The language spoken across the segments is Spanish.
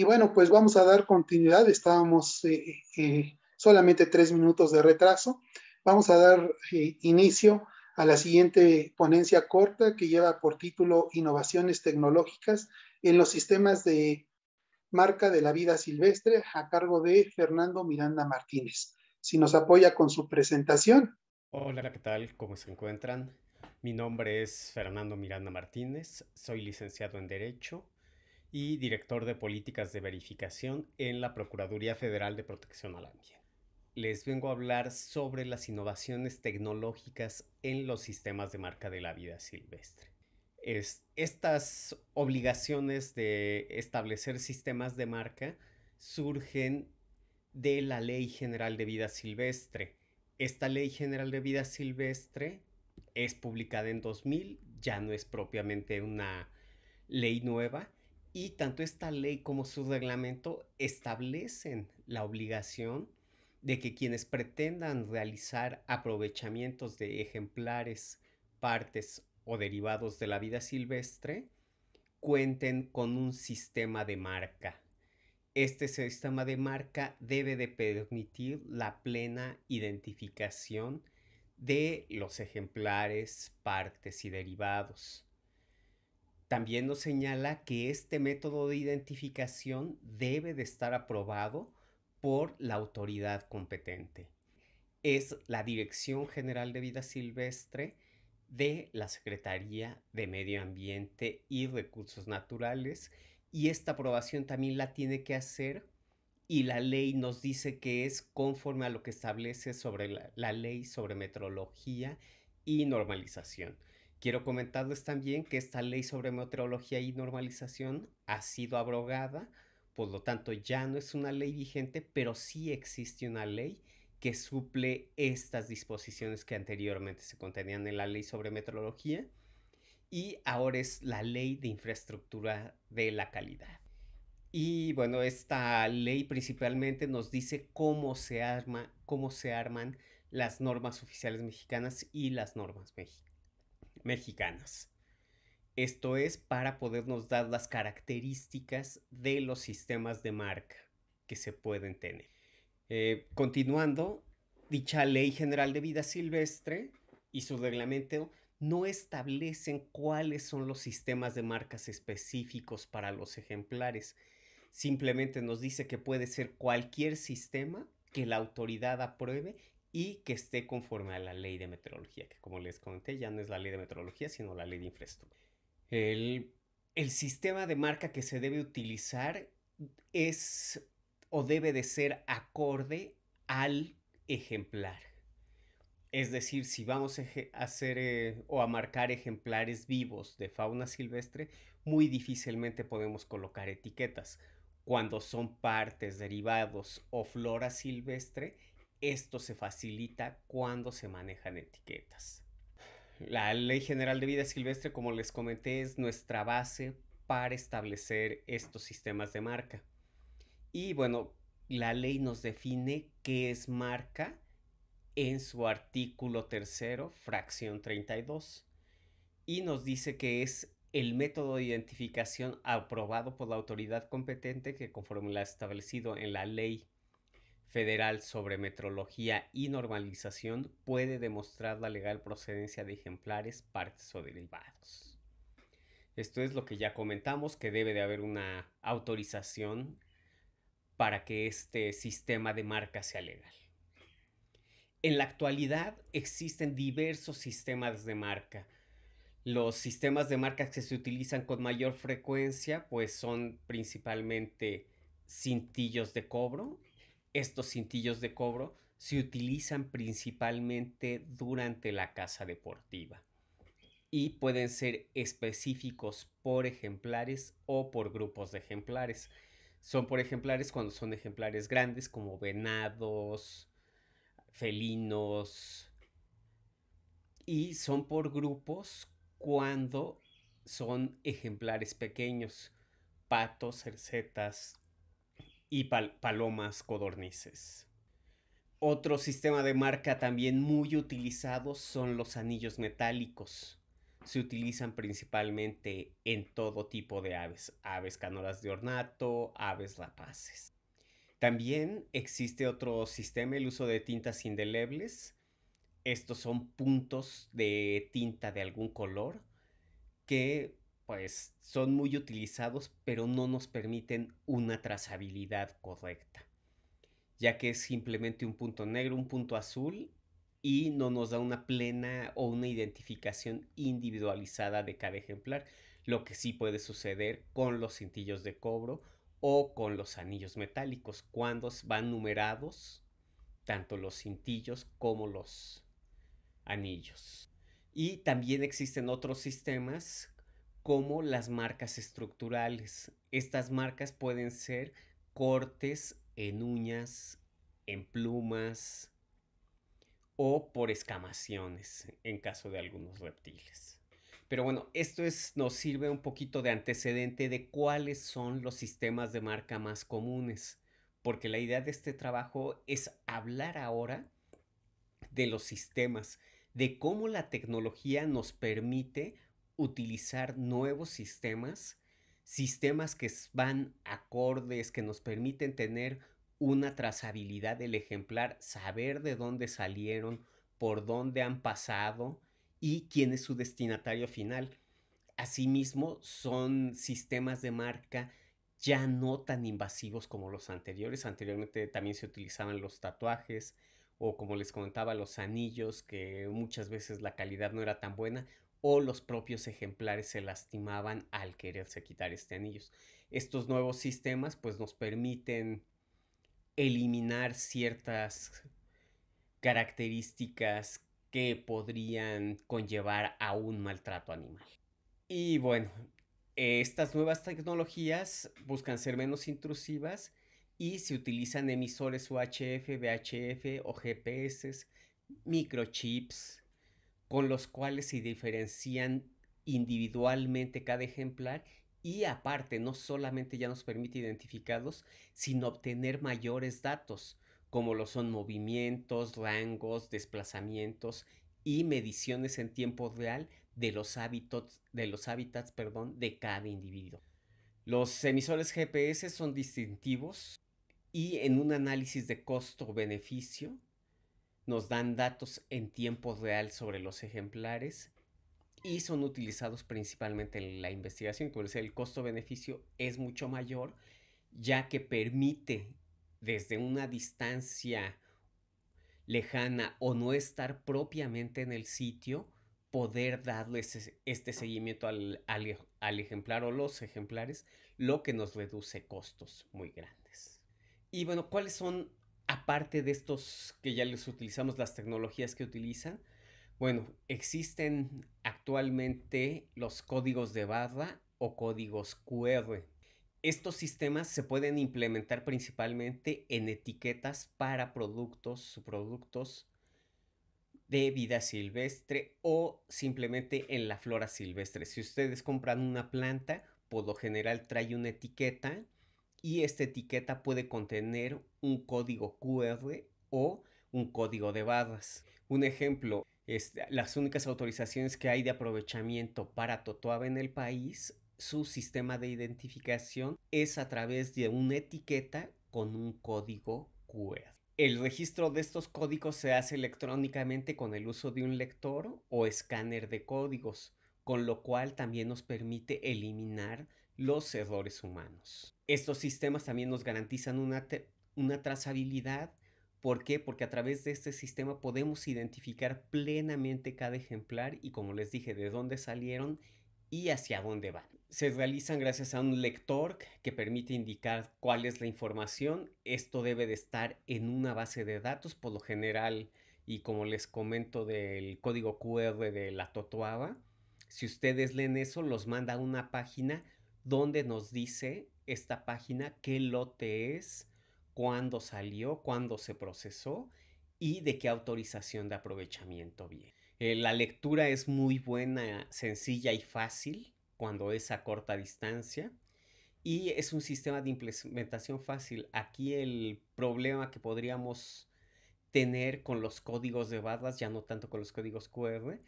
Y bueno, pues vamos a dar continuidad. Estábamos eh, eh, solamente tres minutos de retraso. Vamos a dar eh, inicio a la siguiente ponencia corta que lleva por título Innovaciones tecnológicas en los sistemas de marca de la vida silvestre a cargo de Fernando Miranda Martínez. Si nos apoya con su presentación. Hola, ¿qué tal? ¿Cómo se encuentran? Mi nombre es Fernando Miranda Martínez, soy licenciado en Derecho y director de políticas de verificación en la Procuraduría Federal de Protección al Ambiente. Les vengo a hablar sobre las innovaciones tecnológicas en los sistemas de marca de la vida silvestre. estas obligaciones de establecer sistemas de marca surgen de la Ley General de Vida Silvestre. Esta Ley General de Vida Silvestre es publicada en 2000, ya no es propiamente una ley nueva, y tanto esta ley como su reglamento establecen la obligación de que quienes pretendan realizar aprovechamientos de ejemplares, partes o derivados de la vida silvestre cuenten con un sistema de marca. Este sistema de marca debe de permitir la plena identificación de los ejemplares, partes y derivados también nos señala que este método de identificación debe de estar aprobado por la autoridad competente. Es la Dirección General de Vida Silvestre de la Secretaría de Medio Ambiente y Recursos Naturales y esta aprobación también la tiene que hacer y la ley nos dice que es conforme a lo que establece sobre la, la ley sobre metrología y normalización. Quiero comentarles también que esta ley sobre meteorología y normalización ha sido abrogada, por lo tanto ya no es una ley vigente, pero sí existe una ley que suple estas disposiciones que anteriormente se contenían en la ley sobre meteorología y ahora es la ley de infraestructura de la calidad. Y bueno, esta ley principalmente nos dice cómo se cómo se arman las normas oficiales mexicanas y las normas mexicanas mexicanas. Esto es para podernos dar las características de los sistemas de marca que se pueden tener. Eh, continuando, dicha Ley General de Vida Silvestre y su reglamento no establecen cuáles son los sistemas de marcas específicos para los ejemplares. Simplemente nos dice que puede ser cualquier sistema que la autoridad apruebe y que esté conforme a la ley de meteorología, que como les comenté ya no es la ley de meteorología, sino la ley de infraestructura. El, sistema de marca que se debe utilizar es o debe de ser acorde al ejemplar. Es decir, si vamos a hacer eh, o a marcar ejemplares vivos de fauna silvestre, muy difícilmente podemos colocar etiquetas. Cuando son partes, derivados o flora silvestre, esto se facilita cuando se manejan etiquetas. La Ley General de Vida Silvestre, como les comenté, es nuestra base para establecer estos sistemas de marca. Y bueno, la ley nos define qué es marca en su artículo tercero, fracción 32, y nos dice que es el método de identificación aprobado por la autoridad competente que conforme la establecido en la ley Federal sobre Metrología y Normalización puede demostrar la legal procedencia de ejemplares, partes o derivados. Esto es lo que ya comentamos, que debe de haber una autorización para que este sistema de marca sea legal. En la actualidad existen diversos sistemas de marca. Los sistemas de marca que se utilizan con mayor frecuencia pues son principalmente cintillos de cobro, estos cintillos de cobro se utilizan principalmente durante la caza deportiva y pueden ser específicos por ejemplares o por grupos de ejemplares. Son por ejemplares cuando son ejemplares grandes como venados, felinos y son por grupos cuando son ejemplares pequeños, patos, cercetas, y palomas codornices. Otro sistema de marca también muy utilizado son los anillos metálicos. Se utilizan principalmente en todo tipo de aves, aves canoras de ornato, aves rapaces. También existe otro sistema, el uso de tintas indelebles. Estos son puntos de tinta de algún color que pues son muy utilizados, pero no nos permiten una trazabilidad correcta, ya que es simplemente un punto negro, un punto azul, y no nos da una plena o una identificación individualizada de cada ejemplar, lo que sí puede suceder con los cintillos de cobro o con los anillos metálicos, cuando van numerados tanto los cintillos como los anillos. Y también existen otros sistemas como las marcas estructurales. Estas marcas pueden ser cortes en uñas, en plumas o por escamaciones en caso de algunos reptiles. Pero bueno, esto nos sirve un poquito de antecedente de cuáles son los sistemas de marca más comunes, porque la idea de este trabajo es hablar ahora de los sistemas, de cómo la tecnología nos permite utilizar nuevos sistemas, sistemas que van acordes, que nos permiten tener una trazabilidad del ejemplar, saber de dónde salieron, por dónde han pasado y quién es su destinatario final. Asimismo, son sistemas de marca ya no tan invasivos como los anteriores. Anteriormente también se utilizaban los tatuajes o como les comentaba los anillos que muchas veces la calidad no era tan buena o los propios ejemplares se lastimaban al quererse quitar este anillo. Estos nuevos sistemas pues nos permiten eliminar ciertas características que podrían conllevar a un maltrato animal. Y bueno, estas nuevas tecnologías buscan ser menos intrusivas y se utilizan emisores UHF, VHF o GPS, microchips, con los cuales se diferencian individualmente cada ejemplar y aparte no solamente ya nos permite identificarlos, sino obtener mayores datos, como lo son movimientos, rangos, desplazamientos y mediciones en tiempo real de los hábitats, de los hábitats, perdón, de cada individuo. Los emisores GPS son distintivos y en un análisis de costo-beneficio nos dan datos en tiempo real sobre los ejemplares y son utilizados principalmente en la investigación. Como decía, el costo-beneficio es mucho mayor ya que permite desde una distancia lejana o no estar propiamente en el sitio, poder darle este seguimiento al, al, ejemplar o los ejemplares, lo que nos reduce costos muy grandes. Y bueno, ¿cuáles son aparte de estos que ya les utilizamos, las tecnologías que utilizan, bueno, existen actualmente los códigos de barra o códigos QR. Estos sistemas se pueden implementar principalmente en etiquetas para productos, subproductos de vida silvestre o simplemente en la flora silvestre. Si ustedes compran una planta, por lo general trae una etiqueta y esta etiqueta puede contener un código QR o un código de barras. Un ejemplo, este, las únicas autorizaciones que hay de aprovechamiento para Totoaba en el país, su sistema de identificación es a través de una etiqueta con un código QR. El registro de estos códigos se hace electrónicamente con el uso de un lector o escáner de códigos, con lo cual también nos permite eliminar los errores humanos. Estos sistemas también nos garantizan una, trazabilidad. ¿Por qué? Porque a través de este sistema podemos identificar plenamente cada ejemplar y como les dije, de dónde salieron y hacia dónde van. Se realizan gracias a un lector que permite indicar cuál es la información. Esto debe de estar en una base de datos, por lo general, y como les comento del código QR de la Totoaba, si ustedes leen eso, los manda a una página donde nos dice esta página qué lote es, cuándo salió, cuándo se procesó y de qué autorización de aprovechamiento viene. Eh, la lectura es muy buena, sencilla y fácil cuando es a corta distancia. Y es un sistema de implementación fácil. Aquí el problema que podríamos tener con los códigos de barras, ya no tanto con los códigos QR,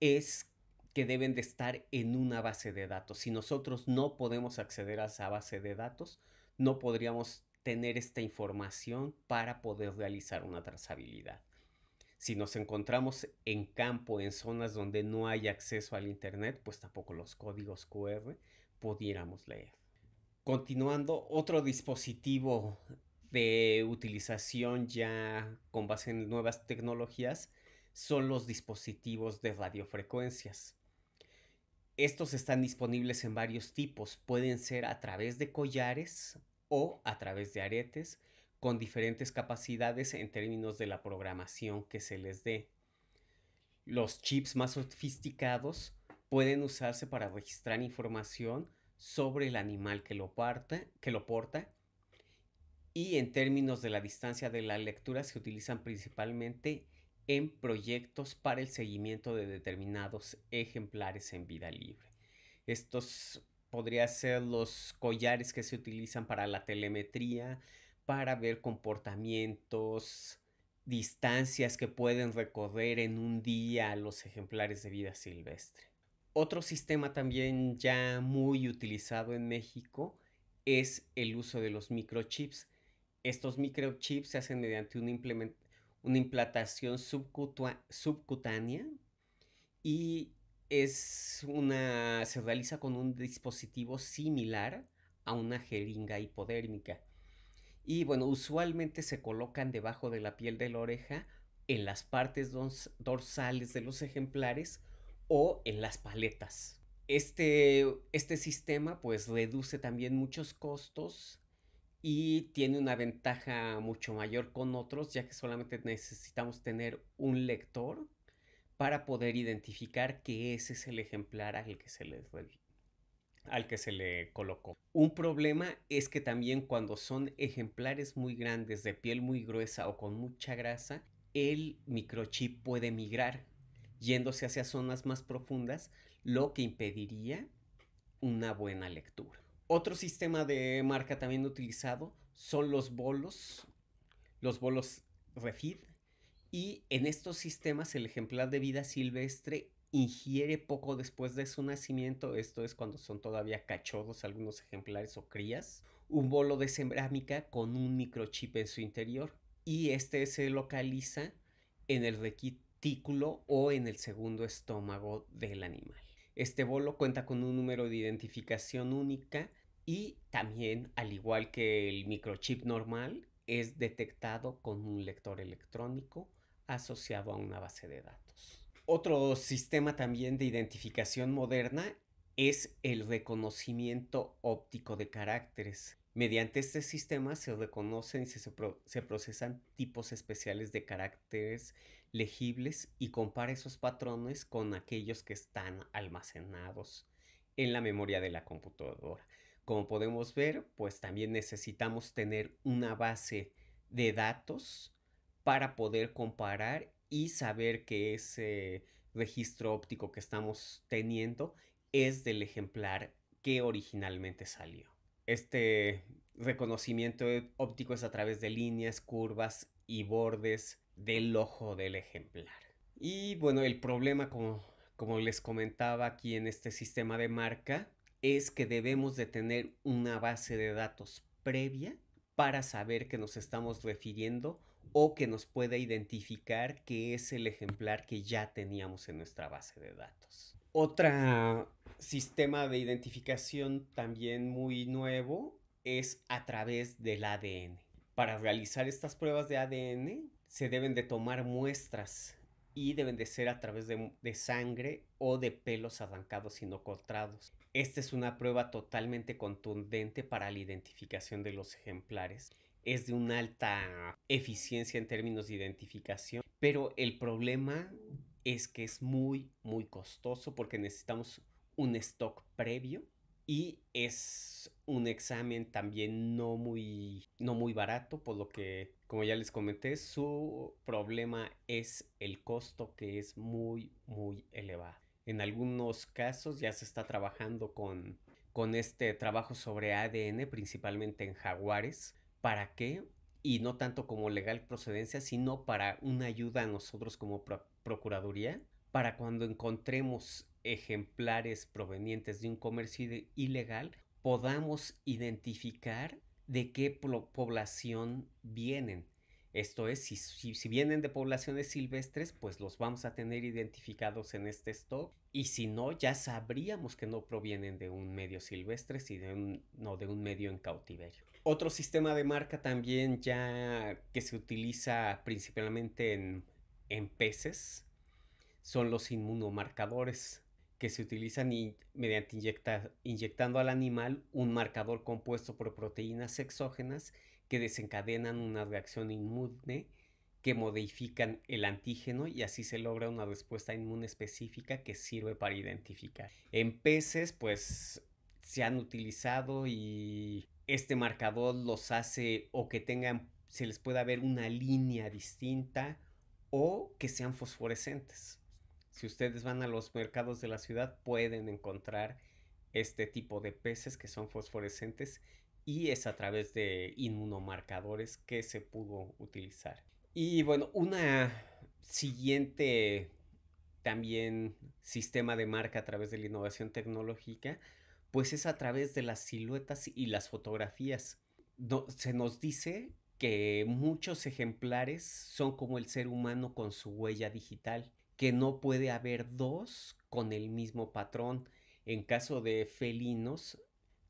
es que deben de estar en una base de datos. Si nosotros no podemos acceder a esa base de datos, no podríamos tener esta información para poder realizar una trazabilidad. Si nos encontramos en campo, en zonas donde no hay acceso al Internet, pues tampoco los códigos QR pudiéramos leer. Continuando, otro dispositivo de utilización ya con base en nuevas tecnologías son los dispositivos de radiofrecuencias. Estos están disponibles en varios tipos. Pueden ser a través de collares o a través de aretes con diferentes capacidades en términos de la programación que se les dé. Los chips más sofisticados pueden usarse para registrar información sobre el animal que lo, que lo porta y en términos de la distancia de la lectura se utilizan principalmente en proyectos para el seguimiento de determinados ejemplares en vida libre. Estos podrían ser los collares que se utilizan para la telemetría, para ver comportamientos, distancias que pueden recorrer en un día los ejemplares de vida silvestre. Otro sistema también ya muy utilizado en México es el uso de los microchips. Estos microchips se hacen mediante una implementación una implantación subcutánea y es una, se realiza con un dispositivo similar a una jeringa hipodérmica. Y bueno, usualmente se colocan debajo de la piel de la oreja, en las partes dorsales de los ejemplares o en las paletas. Este, este sistema pues reduce también muchos costos y tiene una ventaja mucho mayor con otros, ya que solamente necesitamos tener un lector para poder identificar que ese es el ejemplar al que se le, al que se le colocó. Un problema es que también cuando son ejemplares muy grandes, de piel muy gruesa o con mucha grasa, el microchip puede migrar yéndose hacia zonas más profundas, lo que impediría una buena lectura. Otro sistema de marca también utilizado son los bolos, los bolos refit Y en estos sistemas el ejemplar de vida silvestre ingiere poco después de su nacimiento, esto es cuando son todavía cachorros algunos ejemplares o crías, un bolo de cerámica con un microchip en su interior y este se localiza en el retículo o en el segundo estómago del animal. Este bolo cuenta con un número de identificación única y también, al igual que el microchip normal, es detectado con un lector electrónico asociado a una base de datos. Otro sistema también de identificación moderna es el reconocimiento óptico de caracteres. Mediante este sistema se reconocen y se, procesan tipos especiales de caracteres legibles y compara esos patrones con aquellos que están almacenados en la memoria de la computadora. Como podemos ver, pues también necesitamos tener una base de datos para poder comparar y saber que ese registro óptico que estamos teniendo es del ejemplar que originalmente salió. Este reconocimiento óptico es a través de líneas, curvas y bordes del ojo del ejemplar. Y bueno, el problema, como, como les comentaba aquí en este sistema de marca, es que debemos de tener una base de datos previa para saber que nos estamos refiriendo o que nos pueda identificar que es el ejemplar que ya teníamos en nuestra base de datos. Otro sistema de identificación también muy nuevo es a través del ADN. Para realizar estas pruebas de ADN se deben de tomar muestras y deben de ser a través de, sangre o de pelos arrancados y no cortados. Esta es una prueba totalmente contundente para la identificación de los ejemplares. Es de una alta eficiencia en términos de identificación, pero el problema es que es muy, muy costoso porque necesitamos un stock previo y es un examen también no muy, no muy barato, por lo que, como ya les comenté, su problema es el costo que es muy, muy elevado. En algunos casos ya se está trabajando con, con este trabajo sobre ADN, principalmente en jaguares. ¿Para qué? Y no tanto como legal procedencia, sino para una ayuda a nosotros como Procuraduría para cuando encontremos ejemplares provenientes de un comercio ilegal, podamos identificar de qué población vienen. Esto es, si, si, vienen de poblaciones silvestres, pues los vamos a tener identificados en este stock. Y si no, ya sabríamos que no provienen de un medio silvestre, sino de un medio en cautiverio. Otro sistema de marca también ya que se utiliza principalmente en peces son los inmunomarcadores que se utilizan mediante inyecta, inyectando al animal un marcador compuesto por proteínas exógenas que desencadenan una reacción inmune que modifican el antígeno y así se logra una respuesta inmune específica que sirve para identificar. En peces, pues se han utilizado y este marcador los hace o que tengan, se les pueda ver una línea distinta o que sean fosforescentes. Si ustedes van a los mercados de la ciudad pueden encontrar este tipo de peces que son fosforescentes y es a través de inmunomarcadores que se pudo utilizar. Y bueno, una siguiente también sistema de marca a través de la innovación tecnológica, pues es a través de las siluetas y las fotografías. se nos dice que muchos ejemplares son como el ser humano con su huella digital que no puede haber dos con el mismo patrón. En caso de felinos,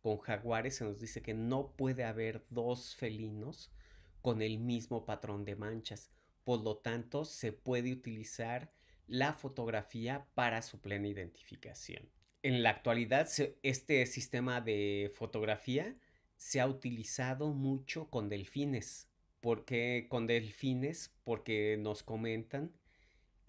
con jaguares se nos dice que no puede haber dos felinos con el mismo patrón de manchas. Por lo tanto, se puede utilizar la fotografía para su plena identificación. En la actualidad, este sistema de fotografía se ha utilizado mucho con delfines. ¿Por qué con delfines? Porque nos comentan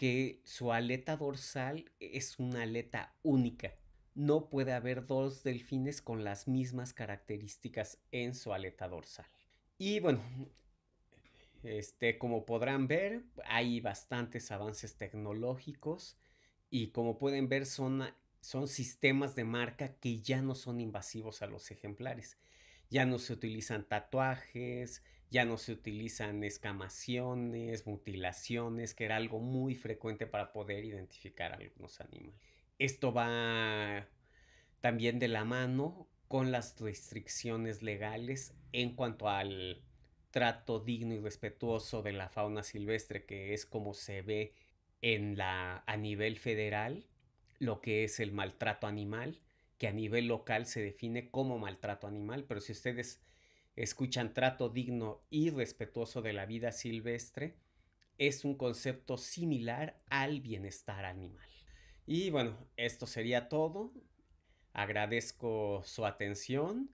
que su aleta dorsal es una aleta única. No puede haber dos delfines con las mismas características en su aleta dorsal. Y bueno, este, como podrán ver, hay bastantes avances tecnológicos y como pueden ver son, son sistemas de marca que ya no son invasivos a los ejemplares. Ya no se utilizan tatuajes, ya no se utilizan escamaciones, mutilaciones, que era algo muy frecuente para poder identificar a algunos animales. Esto va también de la mano con las restricciones legales en cuanto al trato digno y respetuoso de la fauna silvestre, que es como se ve en la, a nivel federal lo que es el maltrato animal, que a nivel local se define como maltrato animal, pero si ustedes escuchan trato digno y respetuoso de la vida silvestre, es un concepto similar al bienestar animal. Y bueno, esto sería todo. Agradezco su atención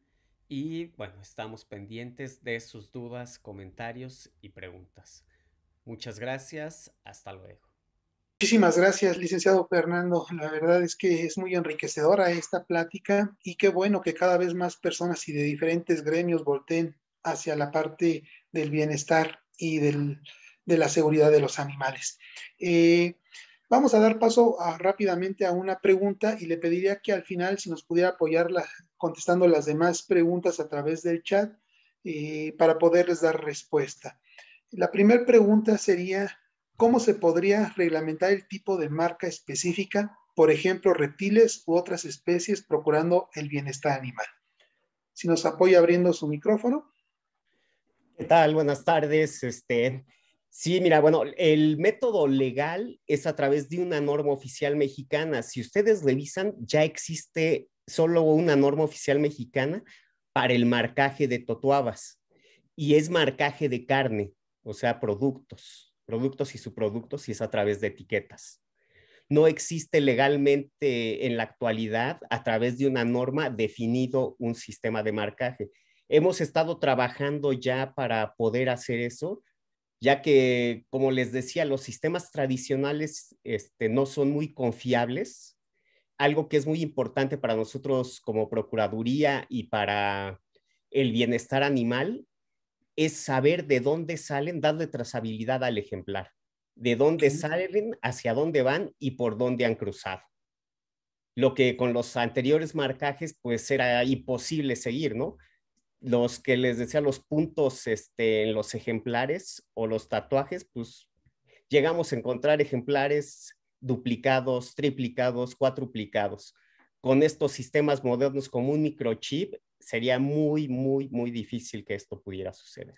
y bueno, estamos pendientes de sus dudas, comentarios y preguntas. Muchas gracias, hasta luego. Muchísimas gracias, licenciado Fernando. La verdad es que es muy enriquecedora esta plática y qué bueno que cada vez más personas y de diferentes gremios volteen hacia la parte del bienestar y de la seguridad de los animales. Eh, vamos a dar paso rápidamente a una pregunta y le pediría que al final, si nos pudiera apoyarla contestando las demás preguntas a través del chat eh, para poderles dar respuesta. La primera pregunta sería ¿Cómo se podría reglamentar el tipo de marca específica, por ejemplo, reptiles u otras especies, procurando el bienestar animal? Si nos apoya abriendo su micrófono. ¿Qué tal? Buenas tardes. Este, Sí, mira, bueno, el método legal es a través de una norma oficial mexicana. Si ustedes revisan, ya existe solo una norma oficial mexicana para el marcaje de totuabas y es marcaje de carne, o sea, productos productos y subproductos y es a través de etiquetas. No existe legalmente en la actualidad a través de una norma definido un sistema de marcaje. Hemos estado trabajando ya para poder hacer eso, ya que, como les decía, los sistemas tradicionales este, no son muy confiables. Algo que es muy importante para nosotros como Procuraduría y para el bienestar animal es saber de dónde salen, darle trazabilidad al ejemplar, de dónde salen, hacia dónde van y por dónde han cruzado. Lo que con los anteriores marcajes pues era imposible seguir, ¿no? Los que les decía los puntos este, en los ejemplares o los tatuajes, pues llegamos a encontrar ejemplares duplicados, triplicados, cuatruplicados. Con estos sistemas modernos como un microchip sería muy, muy, muy difícil que esto pudiera suceder.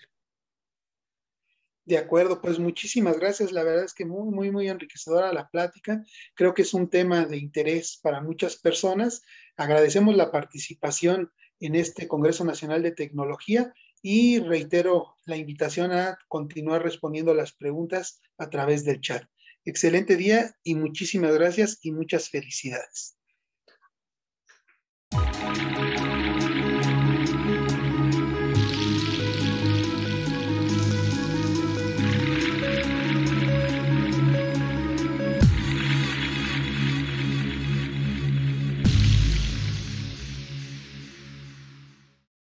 De acuerdo, pues muchísimas gracias. La verdad es que muy, muy, muy enriquecedora la plática. Creo que es un tema de interés para muchas personas. Agradecemos la participación en este Congreso Nacional de Tecnología y reitero la invitación a continuar respondiendo las preguntas a través del chat. Excelente día y muchísimas gracias y muchas felicidades.